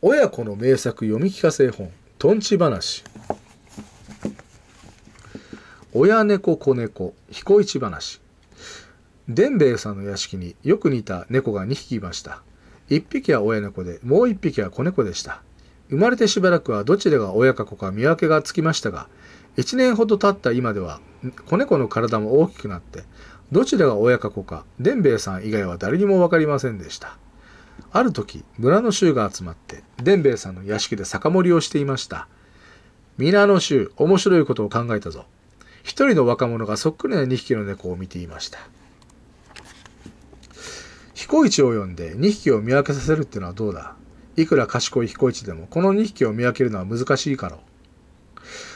親子の名作読み聞かせ本「とんち話」「親猫子猫彦一話」伝兵衛さんの屋敷によく似た猫が2匹いました1匹は親猫でもう1匹は子猫でした生まれてしばらくはどちらが親か子か見分けがつきましたが1年ほど経った今では子猫の体も大きくなってどちらが親か子か伝兵衛さん以外は誰にも分かりませんでしたある時村の衆が集まって伝兵衛さんの屋敷で酒盛りをしていました皆の衆面白いことを考えたぞ一人の若者がそっくりな2匹の猫を見ていました彦市を呼んで2匹を見分けさせるっていうのはどうだいくら賢い彦市でもこの2匹を見分けるのは難しいかろう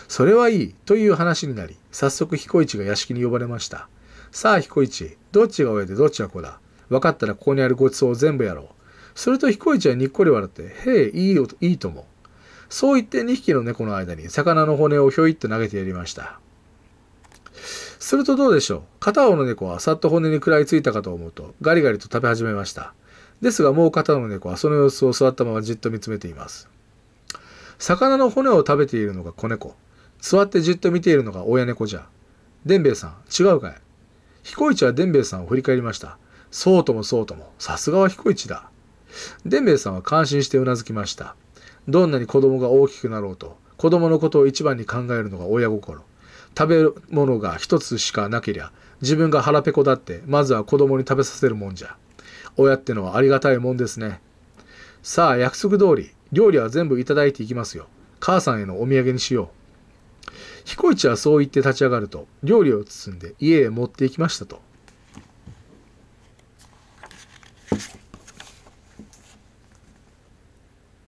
それはいいという話になり早速彦市が屋敷に呼ばれましたさあ彦市どっちが親でどっちが子だ分かったらここにあるごちそうを全部やろうすると彦一はにっこり笑って、へえ、いいよ、いいとも。そう言って2匹の猫の間に魚の骨をひょいっと投げてやりました。するとどうでしょう。片方の猫はさっと骨に食らいついたかと思うと、ガリガリと食べ始めました。ですがもう片方の猫はその様子を座ったままじっと見つめています。魚の骨を食べているのが子猫。座ってじっと見ているのが親猫じゃ。伝兵衛さん、違うかい彦一は伝兵衛さんを振り返りました。そうともそうとも、さすがは彦一だ。伝兵衛さんは感心してうなずきました。どんなに子供が大きくなろうと、子供のことを一番に考えるのが親心。食べ物が一つしかなけりゃ、自分が腹ペコだって、まずは子供に食べさせるもんじゃ。親ってのはありがたいもんですね。さあ、約束通り、料理は全部いただいていきますよ。母さんへのお土産にしよう。彦一はそう言って立ち上がると、料理を包んで家へ持って行きましたと。